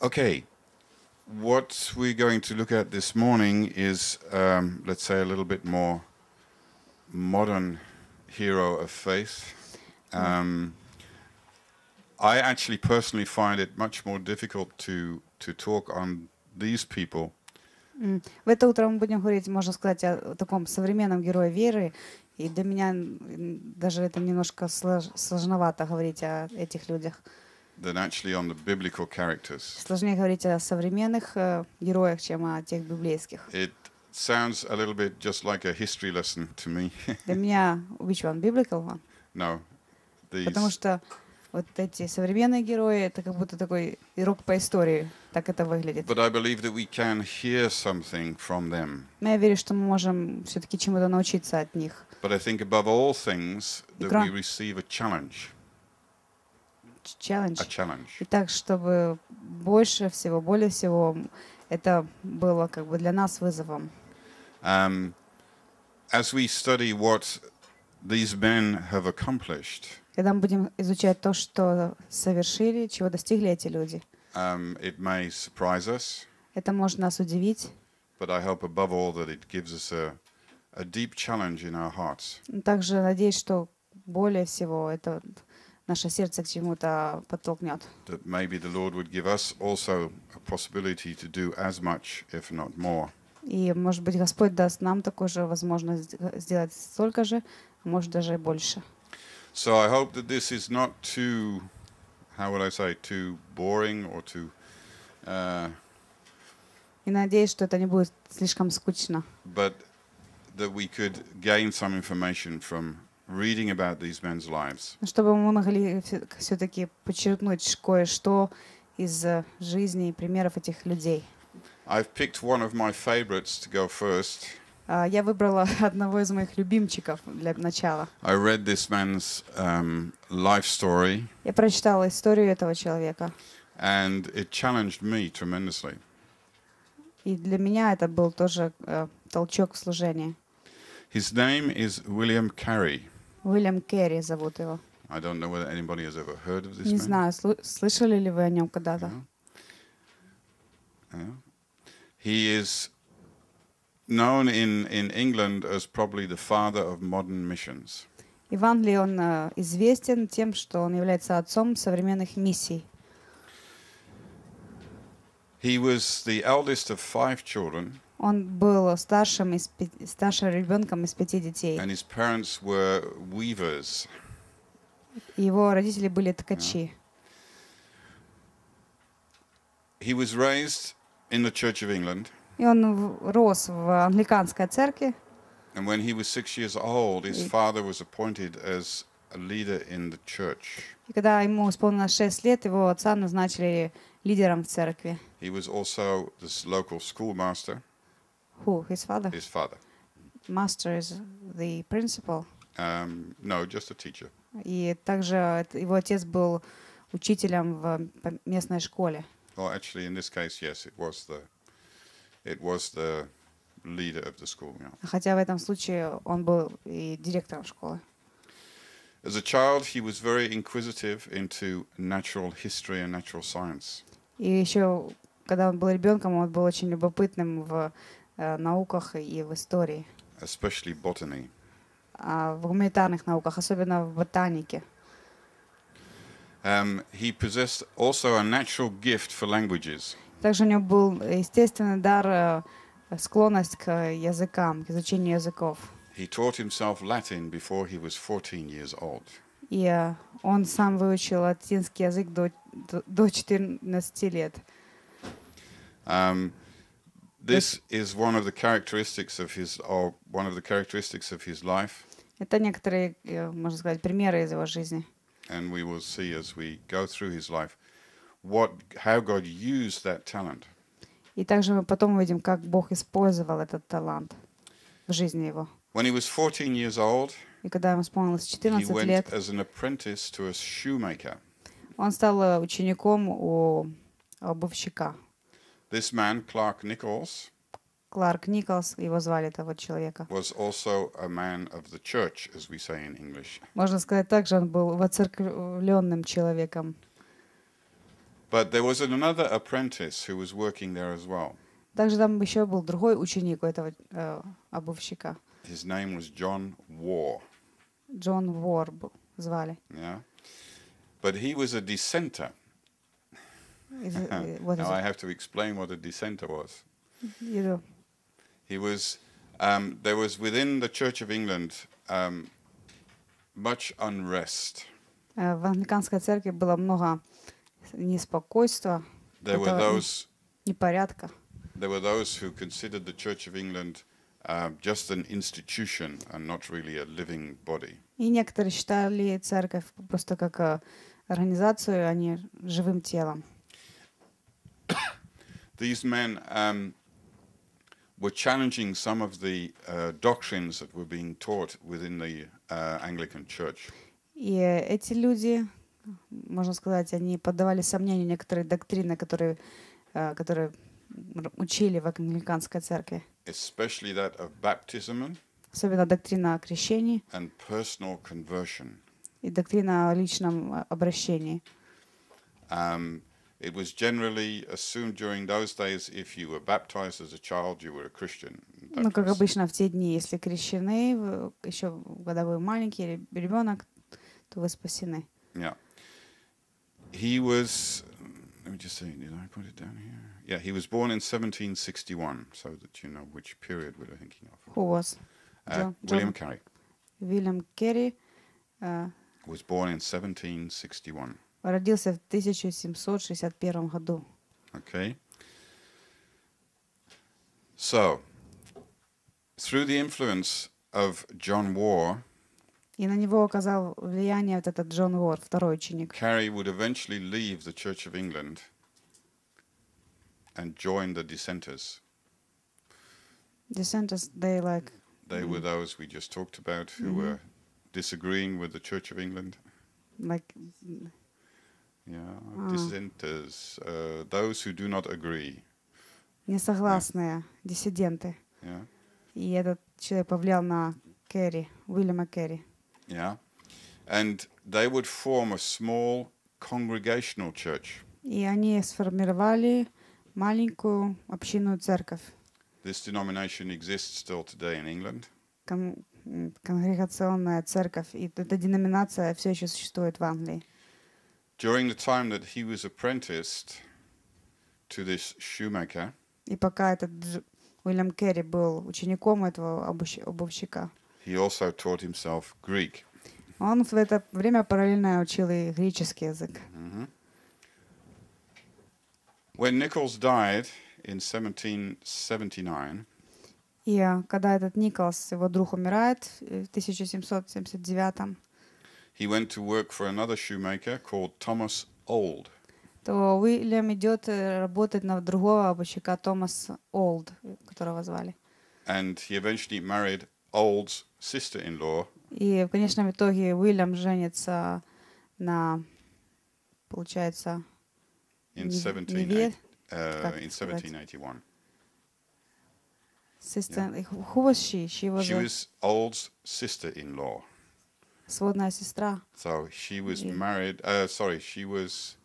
Okay. What we're going to look at this morning is, um, let's say, a little bit more modern hero of faith. Um, I actually personally find it much more difficult to, to talk on these people. В это утро мы будем говорить, можно сказать, о таком современном герое веры, и для меня даже это немножко слож, сложновато говорить о этих людях. than actually on the biblical characters. Сложнее говорить о современных героях, чем о тех библейских. It sounds a little bit just like a history lesson to me. Для меня which one biblical one? No. These... Потому что вот эти современные герои, это как будто такой урок по истории, так это выглядит. But I believe that we can hear something from them. Но я верю, что мы можем все-таки чему-то научиться от них. But I think above all things that we receive a challenge challenge. A а challenge. И так, чтобы больше всего, более всего, это было как бы для нас вызовом. Um, as we study what these men have accomplished, когда мы будем изучать то, что совершили, чего достигли эти люди, um, it may surprise us, это может нас удивить, but I hope above all that it gives us a, a deep challenge in our hearts. Также надеюсь, что более всего это наше сердце к чему-то подтолкнет. That maybe the Lord would give us also a possibility to do as much, if not more. И, может быть, Господь даст нам такую же возможность сделать столько же, может, даже и больше. So I hope that this is not too, how would I say, too boring or too... Uh, и надеюсь, что это не будет слишком скучно. But that we could gain some information from reading about these men's lives. Чтобы мы могли все-таки подчеркнуть кое-что из жизни и примеров этих людей. I've picked one of my favorites to go first. Я выбрала одного из моих любимчиков для начала. I read this man's um, life story. Я прочитала историю этого человека. And it challenged me tremendously. И для меня это был тоже толчок в служении. His name is William Carey. Уильям Керри зовут его. I don't know whether anybody has ever heard of this Не man. знаю, слышали ли вы о нем когда-то. No. No. He is known in, in England as probably the father of modern missions. И в Англии он известен тем, что он является отцом современных миссий. He was the eldest of five children. Он был старшим, из, старшим ребенком из пяти детей. And his parents were weavers. Его родители были ткачи. Yeah. He was raised in the Church of England. И он рос в англиканской церкви. And when he was six years old, his father was appointed as a leader in the church. И когда ему исполнилось шесть лет, его отца назначили лидером в церкви. He was also this local schoolmaster. Who? His father? His father. Master is the principal. Um, no, just a teacher. И также его отец был учителем в местной школе. Well, actually, in this case, yes, it was the, it was the leader of the school. Yeah. Хотя в этом случае он был и директором школы. As a child, he was very inquisitive into natural history and natural science. И еще, когда он был ребенком, он был очень любопытным в Э, науках и в истории. Especially botany. А, в гуманитарных науках, особенно в ботанике. Um, he possessed also a natural gift for languages. Также у него был естественный дар, э, склонность к языкам, к изучению языков. He taught himself Latin before he was 14 years old. И э, он сам выучил латинский язык до, до 14 лет. Um, This is one of the characteristics of his, or one of the characteristics of his life. Это некоторые, э, можно сказать, примеры из его жизни. And we will see as we go through his life what, how God used that talent. И также мы потом увидим, как Бог использовал этот талант в жизни его. When he was 14 years old, и когда ему исполнилось 14 лет, он стал э, учеником у обувщика. This man, Clark Nichols, Кларк Николс, его звали этого человека. Was also a man of the church, as we say in English. Можно сказать также, он был воцерковленным человеком. But there was another apprentice who was working there as well. Также там еще был другой ученик у этого э, обувщика. His name was John War. Джон Вор звали. Yeah. But he was a dissenter. Is it, uh-huh. what now is I have to explain what a dissenter was. Mm-hmm. You know. He was, um, there was within the Church of England um, much unrest. В Англиканской церкви было много неспокойства, there were those, непорядка. There were those who considered the Church of England uh, just an institution and not really a living body. И некоторые считали церковь просто как э, организацию, а не живым телом. these men um, were challenging some of the uh, doctrines that were being taught within the uh, Anglican Church. И эти люди, можно сказать, они поддавали сомнению некоторые доктрины, которые, uh, которые учили в англиканской церкви. Especially that of baptism. Особенно доктрина о крещении. And personal conversion. И доктрина о личном а, обращении. Um, It was generally assumed during those days if you were baptized as a child, you were a Christian. ну, как обычно в те дни, если крещены, еще когда вы маленький или ребенок, то вы спасены. Yeah. He was, let me just see, did I put it down here? Yeah, he was born in 1761, so that you know which period we are thinking of. Who was? Uh, John, William John. Carey. William Carey. Uh, was born in 1761. Родился в 1761 году. Okay. So, through the influence of John War, и на него оказал влияние вот этот Джон Уор, второй ученик. Carey would eventually leave the Church of England and join the dissenters. Dissenters, they like. They were those we just talked about who mm-hmm. were disagreeing with the Church of England. Like yeah, а. dissenters, uh, those Несогласные, диссиденты. И этот человек повлиял на Керри, Уильяма Керри. Yeah. And they would form a small congregational church. И они сформировали маленькую общинную церковь. This denomination exists still today in England. Кон конгрегационная церковь, и эта деноминация все еще существует в Англии. During the time that he was apprenticed to this shoemaker, и пока этот Уильям Керри был учеником этого обувщика, he also taught himself Greek. Он в это время параллельно учил и греческий язык. Mm-hmm. When Nichols died in 1779, и а, когда этот Николс, его друг, умирает в 1779 He went to work for another shoemaker called Thomas Old. То Уильям идет э, работать на другого обувщика Томас Олд, которого звали. And he eventually married Old's sister-in-law. И в конечном итоге Уильям женится на, получается, in 17, uh, in 1781. Sister, yeah. who was she? She was. She was Old's sister-in-law. Сводная сестра. So she was married. Uh, sorry, she was.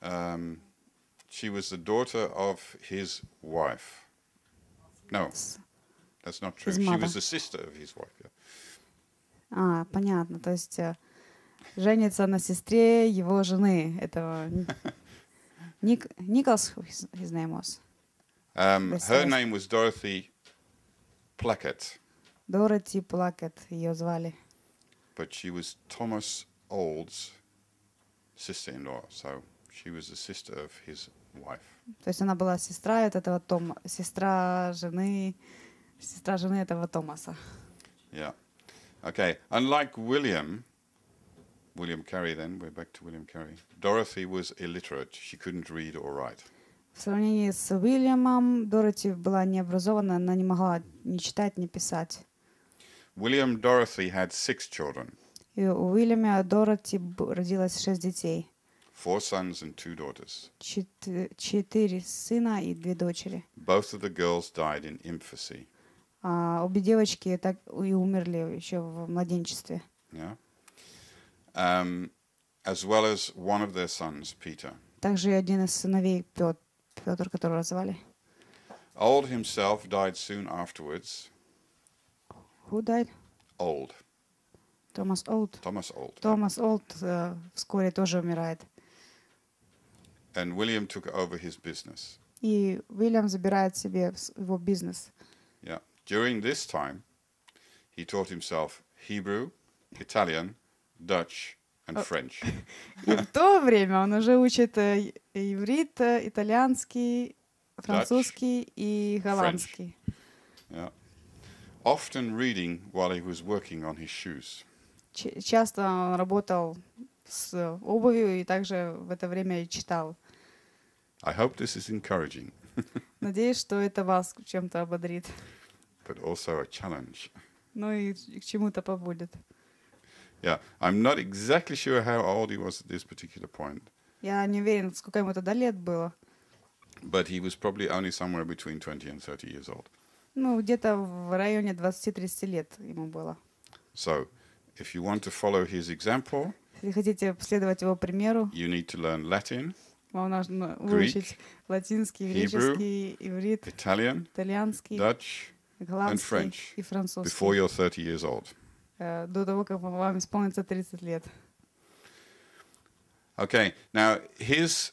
Um, she was the daughter of his wife. No, that's not true. She was the sister of his wife. Yeah. А, понятно. То есть э, женится на сестре его жены этого. Ник Николс, his, name was. Um, her name was Dorothy Plackett. Dorothy Plackett, ее звали but she was Thomas Old's sister-in-law, so she was the sister of his wife. То есть она была сестра этого Тома, сестра жены, сестра жены этого Томаса. Yeah. Okay. Unlike William, William Carey. Then we're back to William Carey. Dorothy was illiterate. She couldn't read or write. В сравнении с Уильямом, Дороти была необразована, она не могла ни читать, ни писать. William Dorothy had six children. И у Уильяма Дороти родилось шесть детей. Four sons and two daughters. Четыре сына и две дочери. Both of the girls died in infancy. А обе девочки так и умерли еще в младенчестве. Yeah. Um, as well as one of their sons, Peter. Также один из сыновей Петр, Петр, которого звали. Old himself died soon afterwards. Who died? Old. Томас Олд. Томас Олд. Томас Олд вскоре тоже умирает. And William took over his business. И Уильям забирает себе его бизнес. Yeah. During this time, he taught himself Hebrew, Italian, Dutch, and French. И в то время он уже учит э, иврит, э, итальянский, французский и голландский. Yeah. often reading while he was working on his shoes. Часто он работал с э, обувью и также в это время читал. I hope this is encouraging. Надеюсь, что это вас чем-то ободрит. But also a challenge. Ну и к чему-то побудет. Yeah, I'm not exactly sure how old he was at this particular point. Я не уверен, сколько ему тогда лет было. But he was probably only somewhere between 20 and 30 years old. Ну, где-то в районе 20-30 лет ему было. So, if you want to follow his example, если хотите следовать его примеру, you need to learn Latin, вам нужно выучить латинский, греческий, иврит, Italian, итальянский, Dutch, and French и французский. Before you're 30 years old. Э, до того, как вам исполнится 30 лет. Okay, now his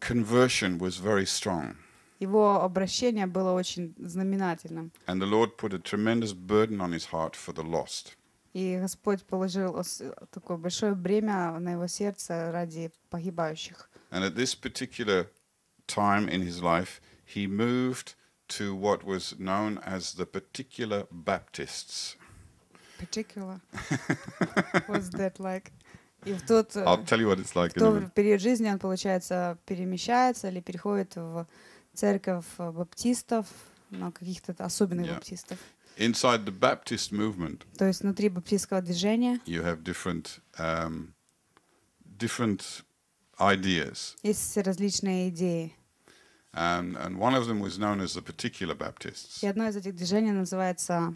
conversion was very strong. Его обращение было очень знаменательным. And the Lord put a tremendous burden on his heart for the lost. И Господь положил такое большое бремя на его сердце ради погибающих. And at this particular time in his life, he moved to what was known as the particular Baptists. Particular. What's that like? И в тот, I'll tell you what it's like в тот период жизни он, получается, перемещается или переходит в церковь э, баптистов, но каких-то особенных yeah. баптистов. Inside the Baptist movement, то есть внутри баптистского движения, you have different, um, different ideas. Есть различные идеи. And, and one of them was known as the particular Baptists. И одно из этих движений называется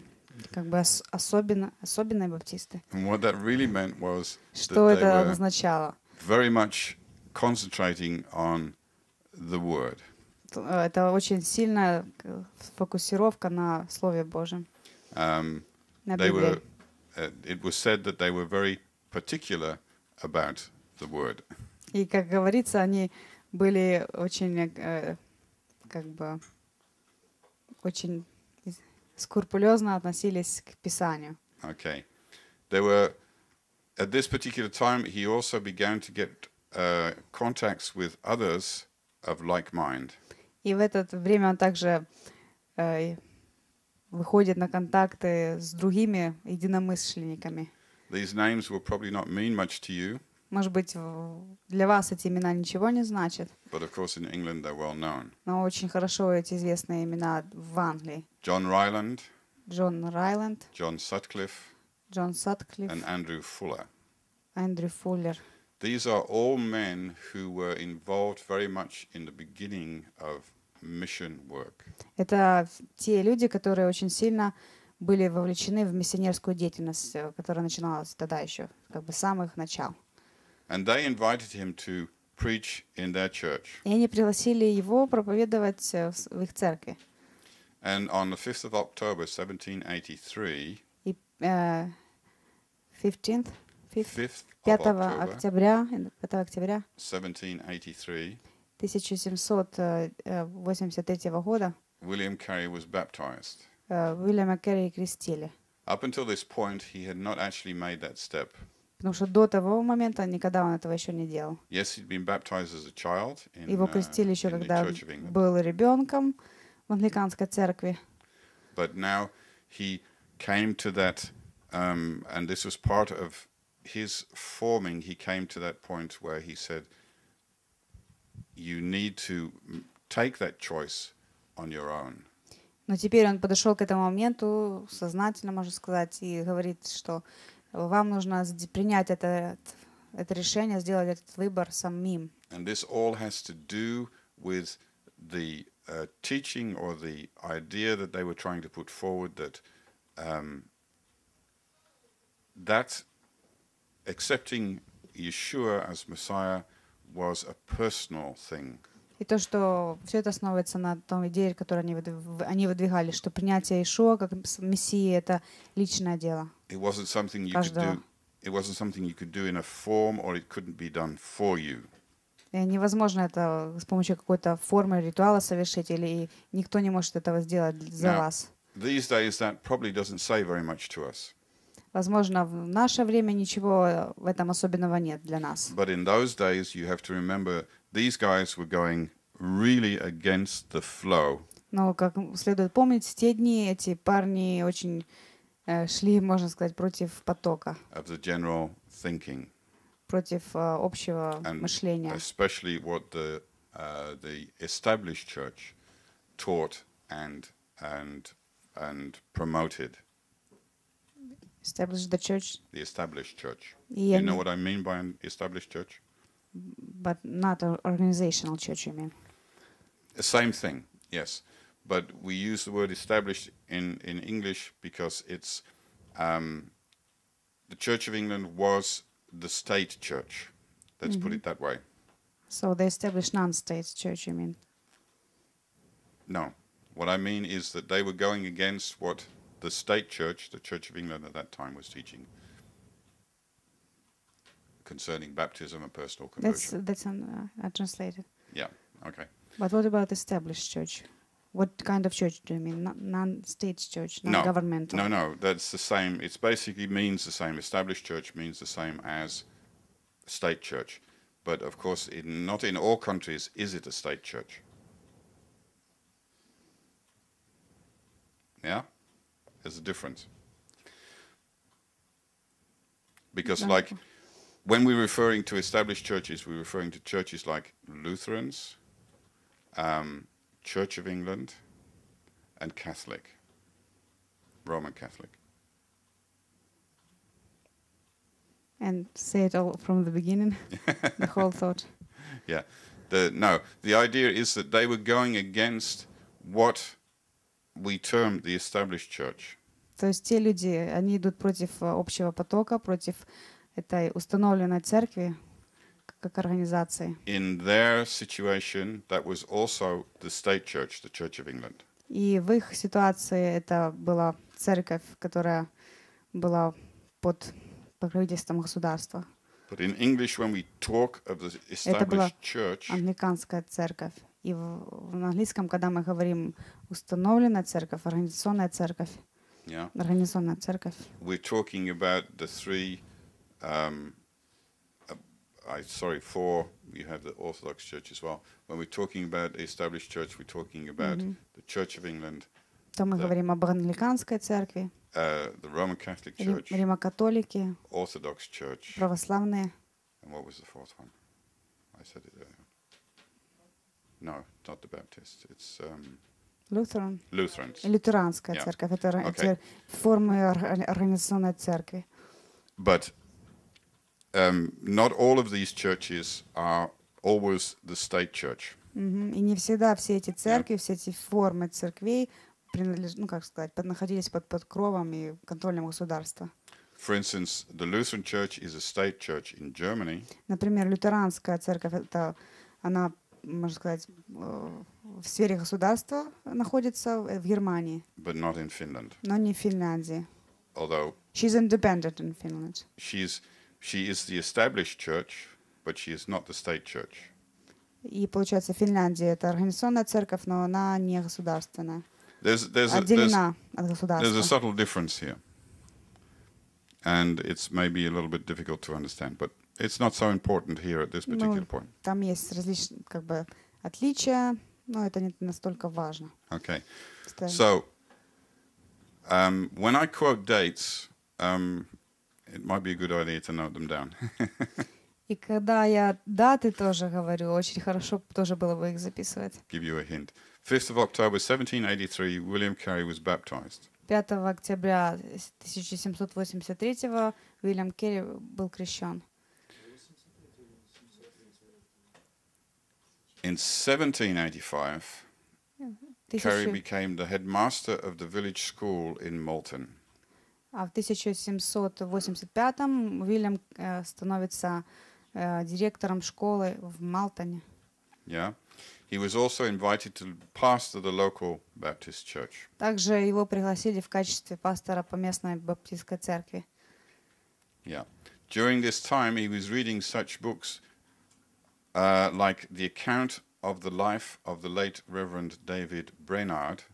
как бы ос особенно, особенные баптисты. And what that really meant was Что это означало? Very much concentrating on the word это очень сильная фокусировка на Слове Божьем. Um, на they were, uh, it was said that they were very particular about the word. И, как говорится, они были очень, э, как бы, очень скрупулезно относились к Писанию. Okay. There were, at this particular time, he also began to get uh, contacts with others of like mind. И в это время он также выходит на контакты с другими единомышленниками. These names will probably not mean much to you. Может быть, для вас эти имена ничего не значат. But of course in England they're well known. Но очень хорошо эти известные имена в Англии. John Ryland. Джон Райленд. John Sutcliffe. John Sutcliffe. And Andrew Fuller. Andrew Fuller. These are all men who were involved very much in the beginning of это те люди, которые очень сильно были вовлечены в миссионерскую деятельность, э, которая начиналась тогда еще, как бы с самых начал. And they invited him to preach in their church. И они пригласили его проповедовать э, в их церкви. And on the 5th of October 1783, 5 э, октября 1783, 1783 э, э, года William Carey was baptized. Э, Уильяма Керри крестили. Up until this point, he had not actually made that step. Потому что до того момента никогда он этого еще не делал. Yes, he'd been baptized as a child in, Его uh, крестили еще, когда был ребенком в англиканской церкви. But now he came to that, um, and this was part of his forming, he came to that point where he said, you need to take that choice on your own. Но теперь он подошел к этому моменту, сознательно, можно сказать, и говорит, что вам нужно принять это, это решение, сделать этот выбор самим. And this all has to do with the uh, teaching or the idea that they were trying to put forward that um, that accepting Yeshua as Messiah – was a personal thing. И то, что все это основывается на том идее, которую они, они выдвигали, что принятие Ишуа как Мессии — это личное дело. It wasn't something you каждого. could do. It wasn't something you could do in a form, or it couldn't be done for you. невозможно это с помощью какой-то формы ритуала совершить, или никто не может этого сделать за вас. These days that probably doesn't say very much to us. Возможно, в наше время ничего в этом особенного нет для нас. But in those days, you have to remember, these guys were going really against the flow. Но, как следует помнить, в те дни эти парни очень шли, можно сказать, против потока. Of the general thinking. Против общего And мышления. Especially what the, uh, the established church taught and, and, and promoted. Established the church. The established church. Yeah. You know what I mean by an established church? But not an organizational church, you mean? The same thing, yes. But we use the word established in, in English because it's um, the Church of England was the state church. Let's mm -hmm. put mm-hmm. it that way. So they established non-state church, you mean? No. What I mean is that they were going against what the state church, the Church of England at that time, was teaching concerning baptism and personal conversion. That's that's un, uh, translated. Yeah. Okay. But what about established church? What kind of church do you mean? Non-state church, non-governmental? No, no, no. That's the same. It basically means the same. Established church means the same as state church, but of course, in, not in all countries is it a state church. Yeah is different. Because, no. like, when we're referring to established churches, we're referring to churches like Lutherans, um, Church of England, and Catholic, Roman Catholic. And say it all from the beginning, the whole thought. Yeah. The, no, the idea is that they were going against what we termed the established church. То есть те люди, они идут против э, общего потока, против этой установленной церкви как организации. In their situation, that was also the state church, the Church of England. И в их ситуации это была церковь, которая была под покровительством государства. But in English, when we talk of the established church, американская церковь. И в, в английском, когда мы говорим установленная церковь, организационная церковь, yeah. We're talking about the three, um, uh, I sorry, four. You have the Orthodox Church as well. When we're talking about the established church, we're talking about mm -hmm. the Church of England. То мы the, говорим об англиканской церкви. Uh, the Roman Catholic Church. Римо-католики. Orthodox Church. Православные. And what was the fourth one? I said it earlier. No, not the Baptist. It's um, Лютеран. Lutherans. Э, лютеранская yeah. церковь. Это okay. формы организационной церкви. But um, not all of these churches are always the state church. Mm-hmm. И не всегда все эти церкви, yeah. все эти формы церквей принадлеж... ну как сказать, под, находились под, под кровом и контролем государства. For instance, the Lutheran Church is a state church in Germany. Например, лютеранская церковь это она можно сказать, в сфере государства находится в Германии. But not in Finland. Но не в Финляндии. Although she's independent in Finland. She's, she is the established church, but she is not the state church. И получается, Финляндия это организационная церковь, но она не государственная. There's, there's Отделена a, there's, от государства. There's a subtle difference here. And it's maybe a little bit difficult to understand, but It's not so important here at this particular ну, point. Там есть различные как бы отличия, но это не настолько важно. Okay. So um, when I quote dates, um, it might be a good idea to note them down. И когда я даты тоже говорю, очень хорошо тоже было бы их записывать. Give you a hint. 5th of October 1783, William Carey was baptized. 5 октября 1783 Уильям Керри был крещен. In 1785, Тысячи... Mm-hmm. Carey became the headmaster of the village school in Moulton. А в 1785-м Уильям э, становится э, директором школы в Малтоне. Yeah. He was also invited to pastor the local Baptist church. Также его пригласили в качестве пастора по местной баптистской церкви. Yeah. During this time he was reading such books uh, like the account of the life of the late Reverend David Brainard.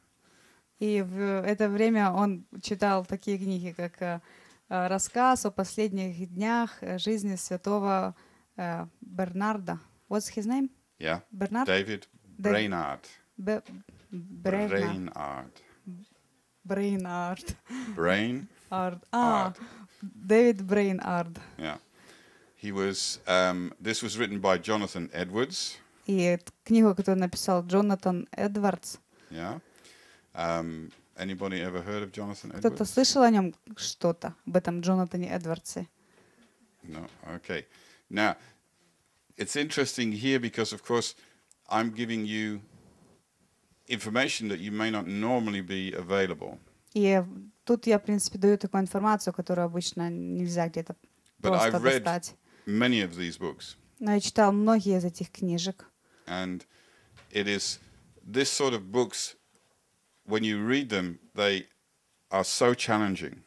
И в это время он читал такие книги, как э, рассказ о последних днях э, жизни святого э, Бернарда. What's his name? Yeah. Bernard? David Brainard. Б... Brainard. Brainard. Brain. Ah, А, Дэвид Брейнард. Yeah. He was, um, this was written by Jonathan Edwards. И книга, которую написал Джонатан Эдвардс. Yeah. Um, anybody ever heard of Jonathan Edwards? Кто-то слышал о нем что-то, об этом Джонатане Эдвардсе? No, okay. Now, it's interesting here because, of course, I'm giving you information that you may not normally be available. И тут я, в принципе, даю такую информацию, которую обычно нельзя где-то просто достать. read many of these books. Но я читал многие из этих книжек. And it is this sort of books, when you read them, they are so challenging.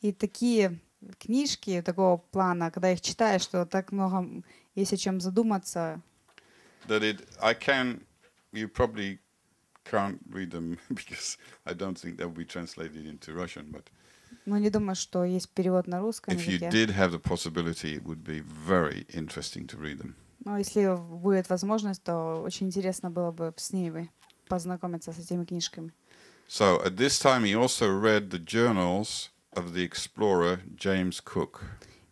И такие книжки такого плана, когда их читаешь, что так много есть о чем задуматься. That it, I can, you probably can't read them because I don't think they'll be translated into Russian, but. Но не думаю, что есть перевод на русском If you языке. did have the possibility, it would be very interesting to read them. Но если будет возможность, то очень интересно было бы с ними познакомиться с этими книжками. So at this time he also read the journals of the explorer James Cook.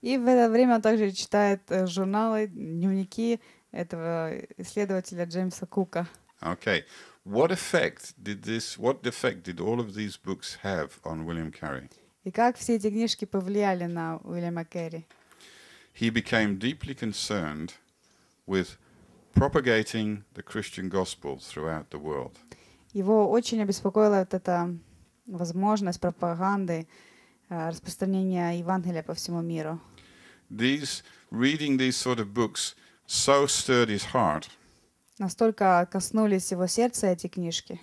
И в это время он также читает журналы, дневники этого исследователя Джеймса Кука. Okay. What effect did this what effect did all of these books have on William Carey? И как все эти книжки повлияли на Уильяма Керри? He became deeply concerned with propagating the Christian gospel throughout the world. Его очень обеспокоила вот эта возможность пропаганды, э, распространения Евангелия по всему миру. These, reading these sort of books so stirred his heart – Настолько коснулись его сердца эти книжки.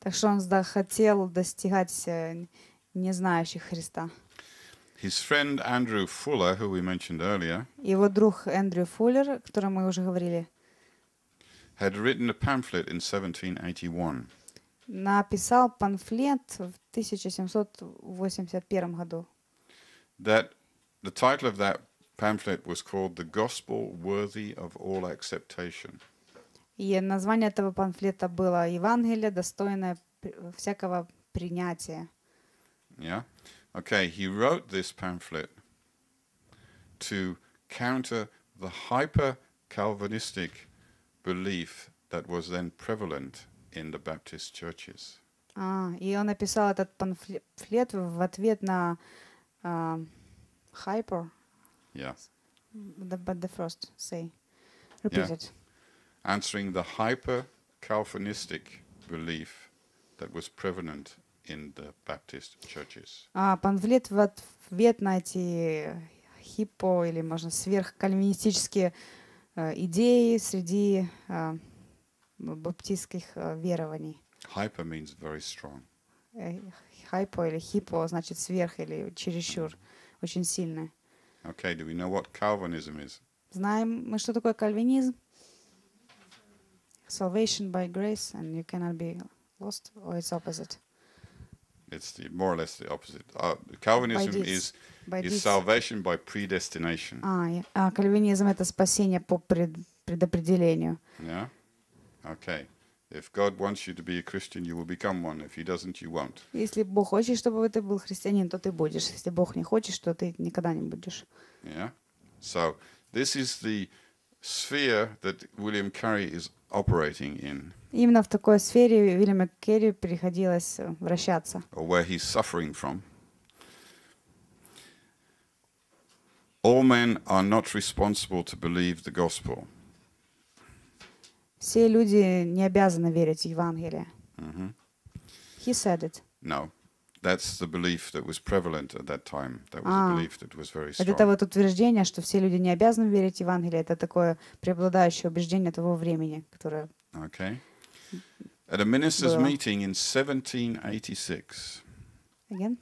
Так что он хотел достигать э, не знающих Христа. His friend Andrew Fuller, who we mentioned earlier, его друг Эндрю Фуллер, о котором мы уже говорили, had written a pamphlet in 1781. Написал памфлет в 1781 году. That the title of that pamphlet was called The Gospel Worthy of All Acceptation. И название этого памфлета было «Евангелие, достойное всякого принятия». Yeah. Okay, he wrote this pamphlet to counter the hyper-Calvinistic belief that was then prevalent in the Baptist churches. А, и он написал этот памфлет в ответ на хайпер, uh, yeah. The, but the first, say, repeat yeah. it. Answering the hyper Calvinistic belief that was prevalent in the Baptist churches. А памфлет в ответ на эти хипо или можно сверхкальвинистические э, идеи среди э, баптистских э, верований. Hyper means very strong. Hypo или хипо значит сверх или чересчур, очень сильное. Okay, do we know what Calvinism is? Знаем мы, что такое кальвинизм? Salvation by grace, and you cannot be lost, or its opposite. It's the, more or less the opposite. Uh, Calvinism by is, by is deeds. salvation by predestination. А, кальвинизм — это спасение по предопределению. Yeah? Okay. If God wants you to be a Christian, you will become one. If He doesn't, you won't. Если Бог хочет, чтобы ты был христианин, то ты будешь. Если Бог не хочет, то ты никогда не будешь. Yeah. So this is the sphere that William Carey is operating in. Именно в такой сфере Уильяма Керри приходилось э, вращаться. Or where he's suffering from. All men are not responsible to believe the gospel. Все люди не обязаны верить в Евангелие. Mm-hmm. He said it. No. That's the belief that was prevalent at that time. That was а, a ah. belief that was very strong. Это вот утверждение, что все люди не обязаны верить в Евангелие. Это такое преобладающее убеждение того времени, которое... Okay. At a ministers' было. meeting in 1786. Again?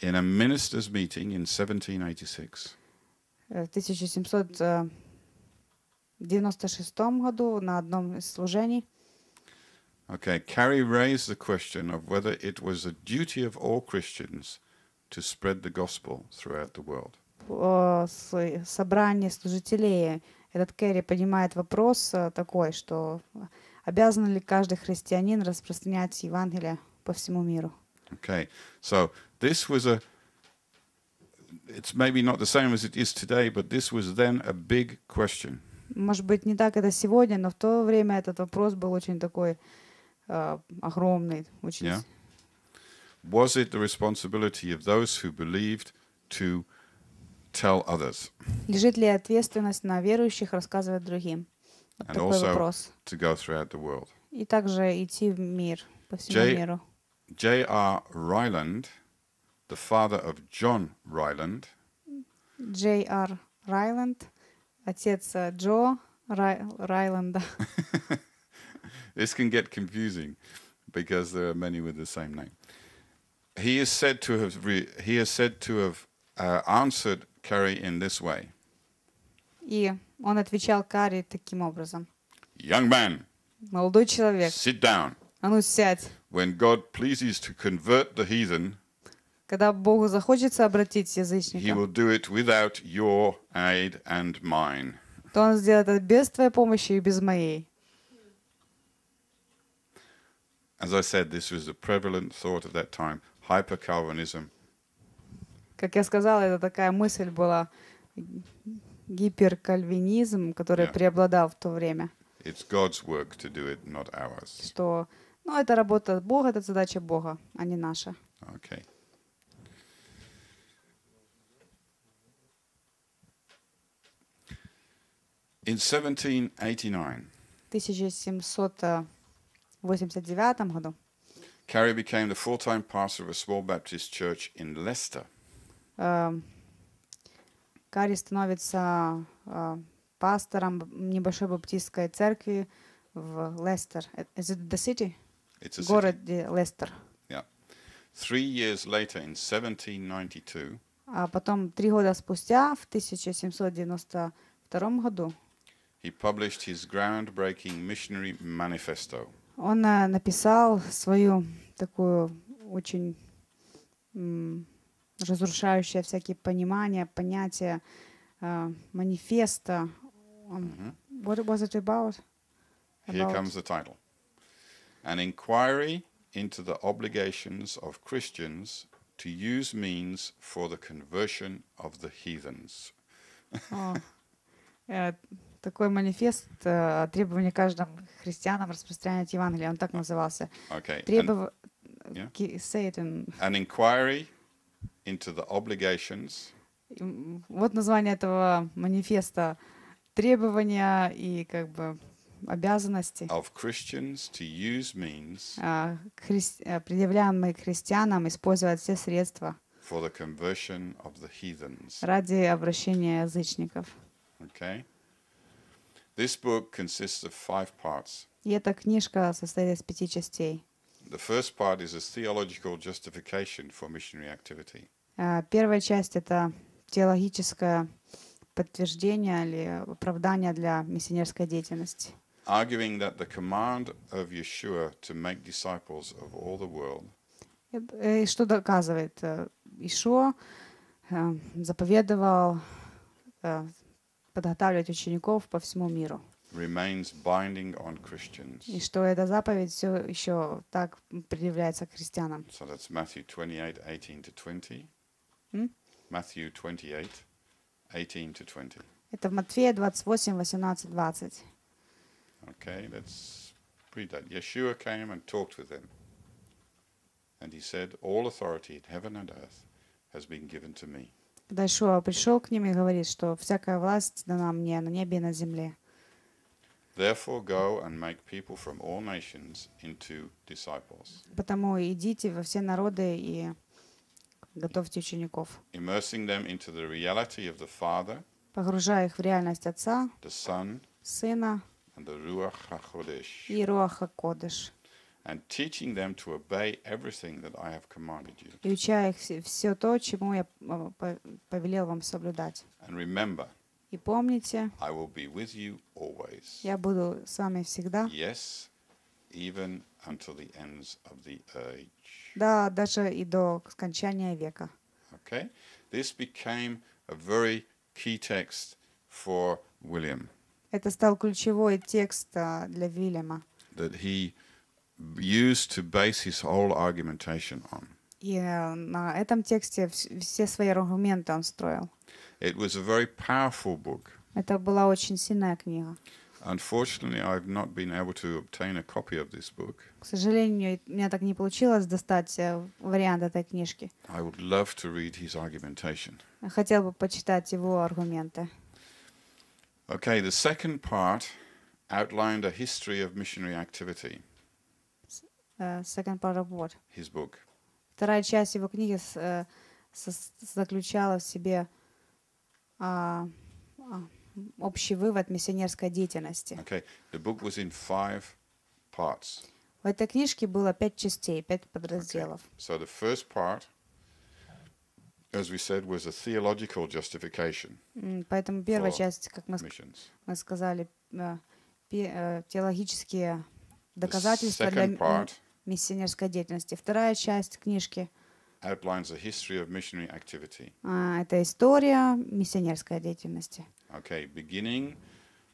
In a ministers' meeting in 1786. В 1786 в 96-м году на одном из служений. Okay, Carrie raised the question of whether it was the duty of all Christians to spread the gospel throughout the world. Собрание служителей. Этот Керри поднимает вопрос такой, что обязан ли каждый христианин распространять Евангелие по всему миру? Okay, so this was a it's maybe not the same as it is today, but this was then a big question может быть, не так это сегодня, но в то время этот вопрос был очень такой э, огромный. Очень... Yeah. Was it the responsibility of those who believed to tell others? Лежит ли ответственность на верующих рассказывать другим? Вот And такой also вопрос. to go throughout the world. И также идти в мир, по всему J- миру. J.R. Ryland, the father of John Ryland, J.R. Ryland – Отец э, Джо Рай, Райланда. this can get confusing because there are many with the same name. He is said to have he is said to have uh, answered Carrie in this way. И он отвечал Кари таким образом. Young man. Молодой человек. Sit down. А ну сядь. When God pleases to convert the heathen, Когда Богу захочется обратить язычника, то Он сделает это без твоей помощи и без моей. As I said, this was the prevalent thought of that time, hyper-Calvinism. Как я сказала, это такая мысль была, гиперкальвинизм, который yeah. преобладал в то время. It's God's work to do it, not ours. Что, ну, это работа Бога, это задача Бога, а не наша. Okay. In 1789, 1789 году Carey became the full-time pastor of a small Baptist church in Leicester. Карри э, становится э, пастором небольшой баптистской церкви в Лестер. Э, is it the city? It's a городе Лестер. Yeah. Three years later, in 1792. А потом три года спустя, в 1792 году. He published his groundbreaking missionary manifesto. Он э, написал свою такую очень разрушающую всякие понимания, понятия э, манифеста. What was it about? Here comes the title. An inquiry into the obligations of Christians to use means for the conversion of the heathens. Oh. такой манифест э, требования каждым христианам распространять Евангелие. Он так назывался. Okay. Требов... And, yeah. Say it in... An inquiry into the obligations. Вот название этого манифеста. Требования и как бы обязанности, of Christians to use means, uh, а, христи э, предъявляемые христианам, использовать все средства for the conversion of the heathens. ради обращения язычников. Okay. This book consists of five parts. И эта книжка состоит из пяти частей. The first part is a theological justification for missionary activity. Первая часть это теологическое подтверждение или оправдание для миссионерской деятельности. Arguing that the command of Yeshua to make disciples of all the world. И что доказывает Ишуа заповедовал подготавливать учеников по всему миру. И что эта заповедь все еще так предъявляется к христианам. So that's Matthew 28, 18-20. Hmm? Matthew 28, 18-20. Это в Матфея 28, 18, 20. Okay, let's read that. Yeshua came and talked with them. And he said, All authority in heaven and earth has been given to me. Дальше пришел к ним и говорит, что всякая власть дана мне на небе и на земле. Therefore Потому идите во все народы и готовьте учеников. Immersing them into the of the Father, погружая их в реальность Отца, the Son, Сына and the Ruach и Руаха Кодыш. and teaching them to obey everything that I have commanded you. И уча их все то, чему я повелел вам соблюдать. And remember. И помните. I will be with you always. Я буду с вами всегда. Yes, even until the ends of the age. Да, даже и до скончания века. Okay, this became a very key text for William. Это стал ключевой текст для Вильяма. That he used to base his whole argumentation on. И на этом тексте все свои аргументы он строил. It was a very powerful book. Это была очень сильная книга. Unfortunately, I've not been able to obtain a copy of this book. К сожалению, у меня так не получилось достать э, вариант этой книжки. I would love to read his argumentation. Хотел бы почитать его аргументы. Okay, the second part outlined a history of missionary activity. Э, second Part of What. His book. Вторая часть его книги э, заключала в себе а, а, общий вывод миссионерской деятельности. Okay. The book was in five parts. В этой книжке было пять частей, пять подразделов. Okay. So the first part, as we said, was a theological justification. Поэтому первая часть, как мы, мы сказали, э, теологические доказательства для миссионерской деятельности. Вторая часть книжки outlines the history of missionary activity. Это история миссионерской деятельности. Okay, beginning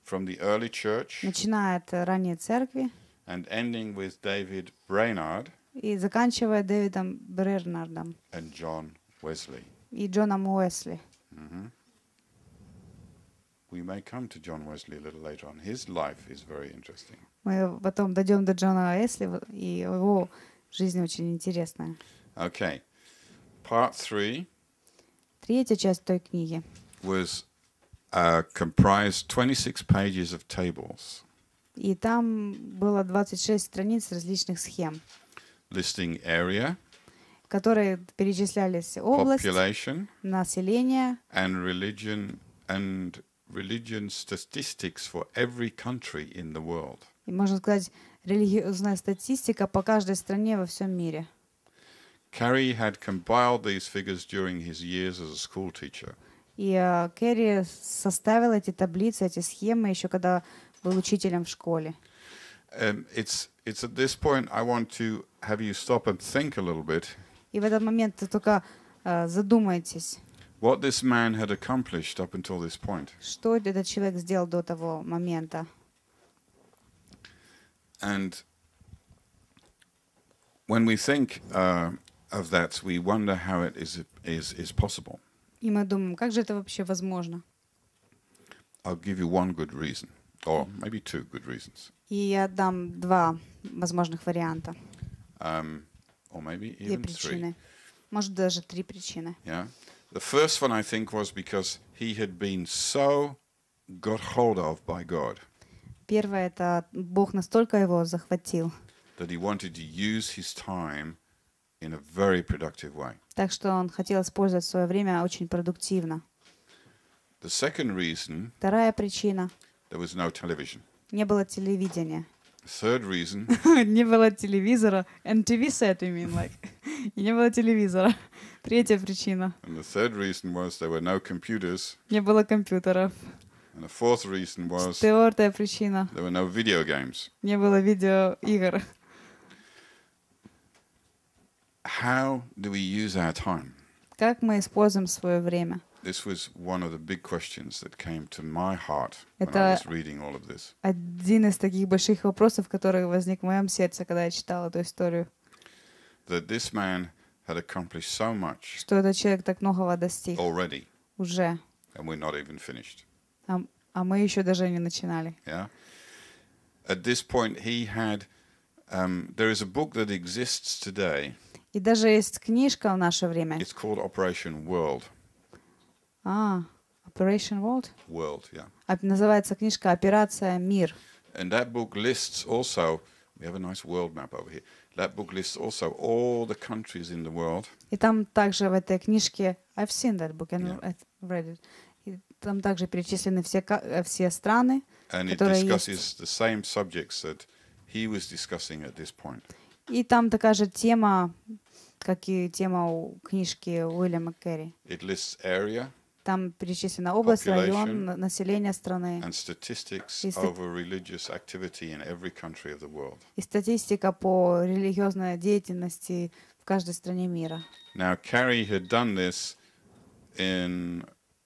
from the early church. Начиная от ранней церкви. And ending with David Brainerd. И заканчивая Дэвидом Брернардом. And John Wesley. И Джоном Уэсли. Mm-hmm. We may come to John Wesley a little later on. His life is very interesting. Мы потом дойдем до Джона Эсли и его жизнь очень интересная. Okay. Part three. Третья часть той книги. Was uh, comprised 26 pages of tables. И там было 26 страниц различных схем. Listing area, которые перечислялись область, population, население and religion and religion statistics for every country in the world. И можно сказать, религиозная статистика по каждой стране во всем мире. Carey had compiled these figures during his years as a school teacher. И uh, а, Керри составил эти таблицы, эти схемы еще когда был учителем в школе. Um, it's, it's at this point I want to have you stop and think a little bit. И в этот момент ты только uh, задумайтесь. What this man had accomplished up until this point. Что этот человек сделал до того момента? And when we think uh, of that, we wonder how it is, is, is possible. И мы думаем, как же это вообще возможно? I'll give you one good reason, or maybe two good reasons. И я дам два возможных варианта. Um, or maybe even Две причины. Three. Может, даже три причины. Yeah. The first one, I think, was because he had been so got hold of by God. Первое это Бог настолько его захватил. Так что он хотел использовать свое время очень продуктивно. The second reason. Вторая причина. There was no television. Не было телевидения. Third reason. не было телевизора. MTV set, you mean, like. И не было телевизора. Третья причина. And the third reason was there were no computers. Не было компьютеров. And the fourth reason was Четвертая причина. there were no video games. Не было видеоигр. How do we use our time? Как мы используем свое время? This was one of the big questions that came to my heart when I was reading all of this. один из таких больших вопросов, который возник в моем сердце, когда я эту историю. That this man had accomplished so much Что этот человек так многого достиг already, уже, and we're not even finished. А, а мы еще даже не начинали. Yeah. At this point, he had. Um, there is a book that exists today. И даже есть книжка в наше время. It's called Operation World. А, Operation World. World, yeah. называется книжка Операция Мир. And that book lists also. We have a nice world map over here. That book lists also all the countries in the world. И там также в этой книжке I've seen that book and yeah. I've read it. Там также перечислены все, э, все страны, And it discusses И там такая же тема, как и тема у книжки Уильяма Керри. It lists area, там перечислена область, район, население страны and statistics и, over religious activity in every country of the world. и статистика по религиозной деятельности в каждой стране мира. Now, Carey had done this in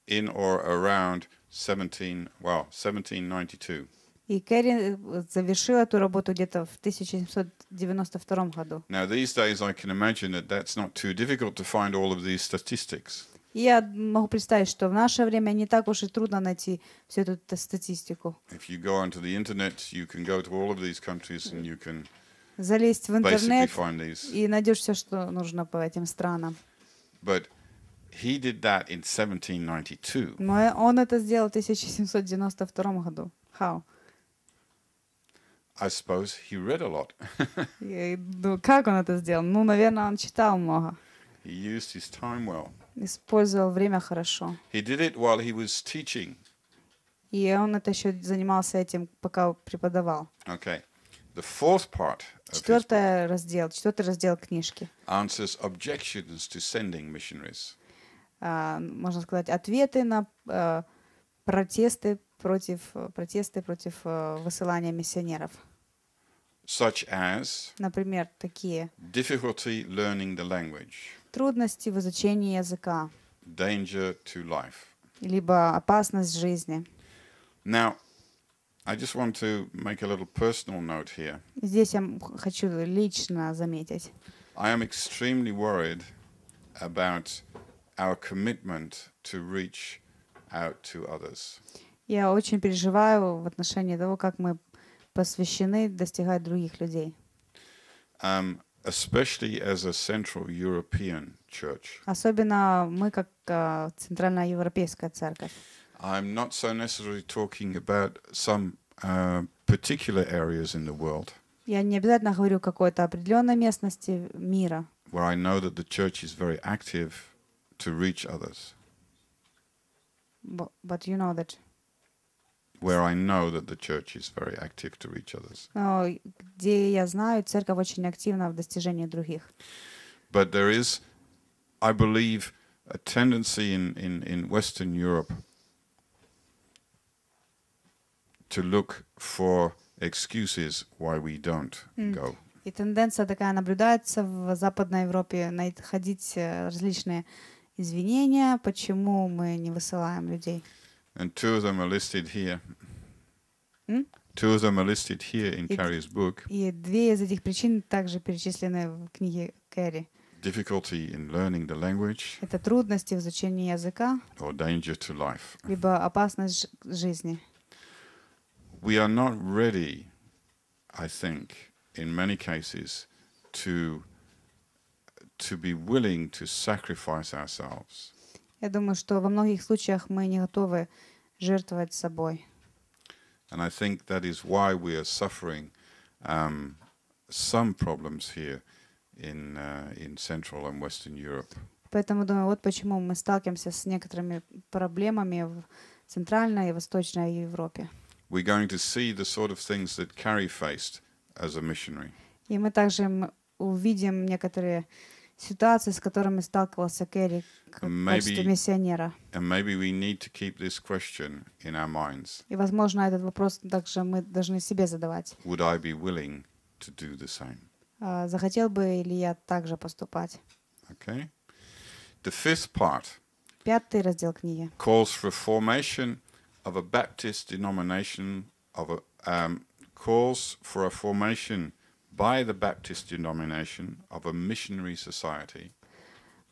in or around 17, well, 1792. И Керри э, завершил эту работу где-то в 1792 году. Now these days I can imagine that that's not too difficult to find all of these statistics. Я могу представить, что в наше время не так уж и трудно найти всю эту статистику. If you go onto the internet, you can go to all of these countries and you can залезть в интернет и найдешь все, что нужно по этим странам. But He did that in 1792. Но он это сделал в 1792 году. How? I suppose he read a lot. ну, как он это сделал? Ну, наверное, он читал много. He used his time well. Использовал время хорошо. He did it while he was teaching. И он это еще занимался этим, пока преподавал. Okay. The fourth part Четвертый раздел, четвертый раздел книжки. Answers objections to sending missionaries. А, можно сказать, ответы на а, протесты против, протесты против а, высылания миссионеров. Such as, например, такие difficulty learning the language, трудности в изучении языка, danger to life, либо опасность жизни. Now, I just want to make a little personal note here. Здесь я хочу лично заметить. I am extremely worried about our commitment to reach out to others. Я очень переживаю в отношении того, как мы посвящены достигать других людей. Um, especially as a Central European church. Особенно мы как uh, центральноевропейская церковь. I'm not so necessarily talking about some uh, particular areas in the world. Я не обязательно говорю какой-то определенной местности мира. Where I know that the church is very active to reach others. But, but you know that where I know that the church is very active to reach others. Но э, где я знаю, церковь очень активна в достижении других. But there is, I believe, a tendency in, in, in Western Europe to look for excuses why we don't go. И тенденция такая наблюдается в Западной Европе, находить э, различные извинения, почему мы не высылаем людей. And two of them are listed here. Mm? Two of them are listed here in и, Carrie's book. И две из этих причин также перечислены в книге Кэрри. Difficulty in learning the language. Это трудности в изучении языка. Or danger to life. Либо опасность жизни. We are not ready, I think, in many cases, to to be willing to sacrifice ourselves. Я думаю, что во многих случаях мы не готовы жертвовать собой. And I think that is why we are suffering um, some problems here in, uh, in Central and Western Europe. Поэтому думаю, вот почему мы сталкиваемся с некоторыми проблемами в Центральной и Восточной Европе. We're going to see the sort of things that Carrie faced as a missionary. И мы также увидим некоторые ситуации, с которыми сталкивался Керри в качестве миссионера. И, возможно, этот вопрос также мы должны себе задавать. А, захотел бы или я также поступать? Okay. The fifth part Пятый раздел книги calls for formation of a Baptist denomination of a um, calls for a formation by the Baptist denomination of a missionary society.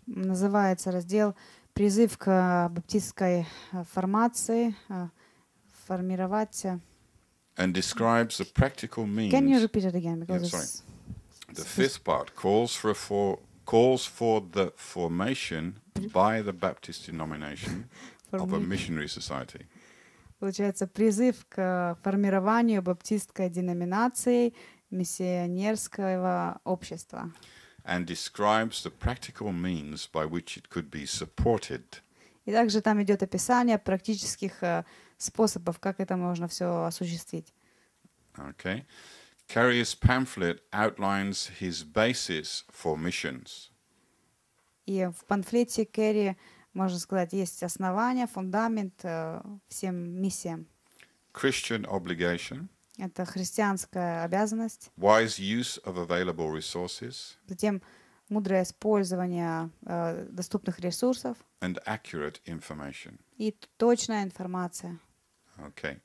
Называется раздел «Призыв к э, баптистской э, формации, э, формировать». And describes the practical means. Can you repeat it again? Because yeah, sorry. The fifth part calls for, for, calls for the formation by the Baptist denomination of a missionary society. Получается, призыв к формированию баптистской деноминации – миссионерского общества. And describes the practical means by which it could be supported. И также там идет описание практических э, способов, как это можно все осуществить. Okay. Carrier's pamphlet outlines his basis for missions. И в памфлете Керри, можно сказать, есть основание, фундамент э, всем миссиям. Christian obligation – это христианская обязанность. Wise use of available resources. Затем мудрое использование э, доступных ресурсов. And accurate information. И точная информация. Okay.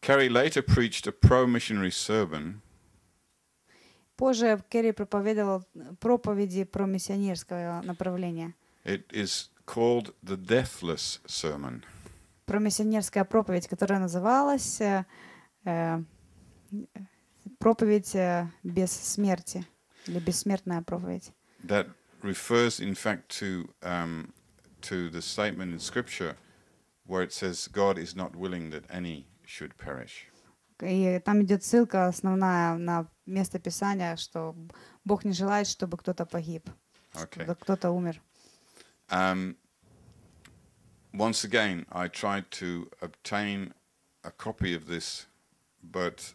Carey later preached a pro-missionary sermon. Позже Керри проповедовал проповеди про миссионерское направление. It is called the deathless sermon промиссионерская проповедь, которая называлась э, э проповедь э, без смерти или бессмертная проповедь. That refers, in fact, to um, to the statement in Scripture where it says God is not willing that any should perish. И там идет ссылка основная на место Писания, что Бог не желает, чтобы кто-то погиб, okay. чтобы кто-то умер. Um, once again, I tried to obtain a copy of this, but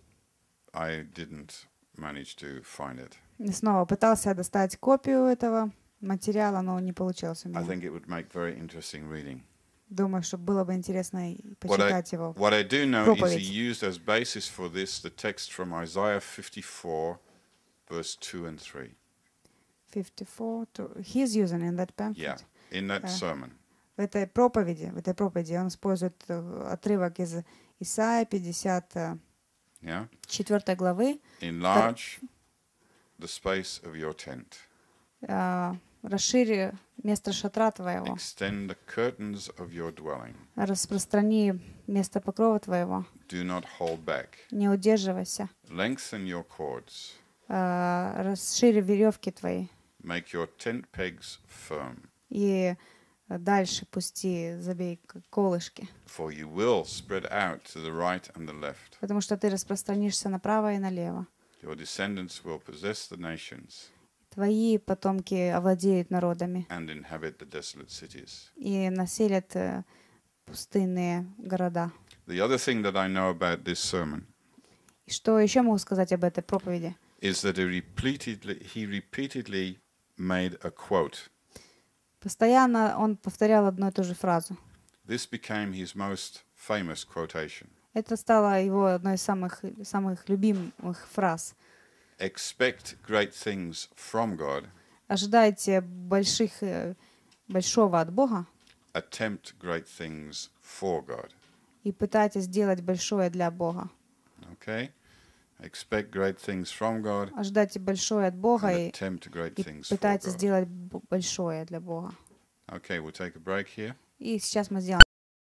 I didn't manage to find it. И снова пытался достать копию этого материала, но не получилось у меня. I think it would make very interesting reading. Думаю, что было бы интересно почитать его. What I do know is he used as basis for this the text from Isaiah 54, verse 2 and 3. 54, to, he's using in that pamphlet? Yeah, in that uh, sermon. в этой проповеди, в этой проповеди он использует э, отрывок из Исаия 54 э, yeah. главы. Enlarge the space of your tent. Э, расшири место шатра твоего. Extend the curtains of your dwelling. Распространи место покрова твоего. Do not hold back. Не удерживайся. Lengthen your cords. расшири веревки твои. Make your tent pegs firm. И uh, дальше пусти, забей колышки. For you will spread out to the right and the left. Потому что ты распространишься направо и налево. Your descendants will possess the nations. Твои потомки овладеют народами. And inhabit the desolate cities. И населят пустынные города. The other thing that I know about this sermon. И что еще могу сказать об этой проповеди? Is that he repeatedly, he repeatedly made a quote. Постоянно он повторял одну и ту же фразу. This became his most famous quotation. Это стало его одной из самых, самых любимых фраз. Expect great things from God. Ожидайте больших, э, большого от Бога. Attempt great things for God. И пытайтесь сделать большое для Бога. Okay. Expect great things from God, ожидайте большое от Бога и, great и things for God. пытайтесь сделать большое для Бога. Okay, we'll take a break here. И сейчас мы сделаем